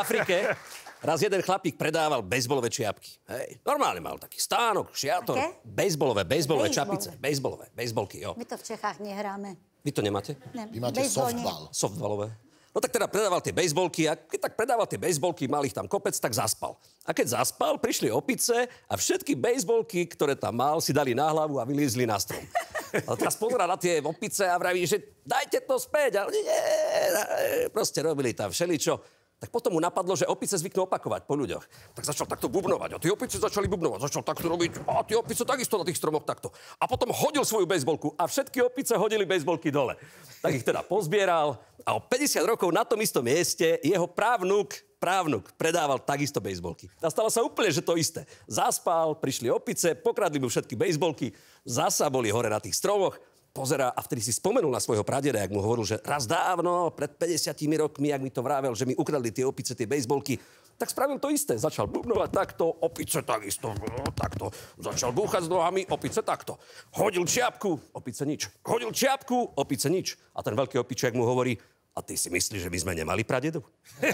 Afrike raz jeden chlapík predával bejzbolové čiapky. Hej. Normálne mal taký stánok, šiator, Také? bejzbolové, bejzbolové čapice, bejzbolové, bejzbolky, jo. My to v Čechách nehráme. Vy to nemáte? Ne. Vy máte Bejzbol, softball. Nie. Softballové. No tak teda predával tie bejzbolky a keď tak predával tie bejzbolky, mal ich tam kopec, tak zaspal. A keď zaspal, prišli opice a všetky bejzbolky, ktoré tam mal, si dali na hlavu a vyliezli na strom. A teraz pozera na tie opice a vraví, že dajte to späť. A nie, proste robili tam všeličo. Tak potom mu napadlo, že opice zvyknú opakovať po ľuďoch. Tak začal takto bubnovať. A tie opice začali bubnovať. Začal takto robiť. A tie opice takisto na tých stromoch takto. A potom hodil svoju bejsbolku a všetky opice hodili bejsbolky dole. Tak ich teda pozbieral a o 50 rokov na tom istom mieste jeho právnuk právnuk predával takisto bejsbolky. A stalo sa úplne, že to isté. Zaspal, prišli opice, pokradli mu všetky bejsbolky, zasa boli hore na tých stromoch pozerá a vtedy si spomenul na svojho pradeda, ak mu hovoril, že raz dávno, pred 50 rokmi, ak mi to vravel, že mi ukradli tie opice, tie bejsbolky, tak spravil to isté. Začal bubnovať takto, opice takisto, no, takto. Začal búchať s nohami, opice takto. Hodil čiapku, opice nič. Hodil čiapku, opice nič. A ten veľký opiček mu hovorí, a ty si myslíš, že my sme nemali pradedu?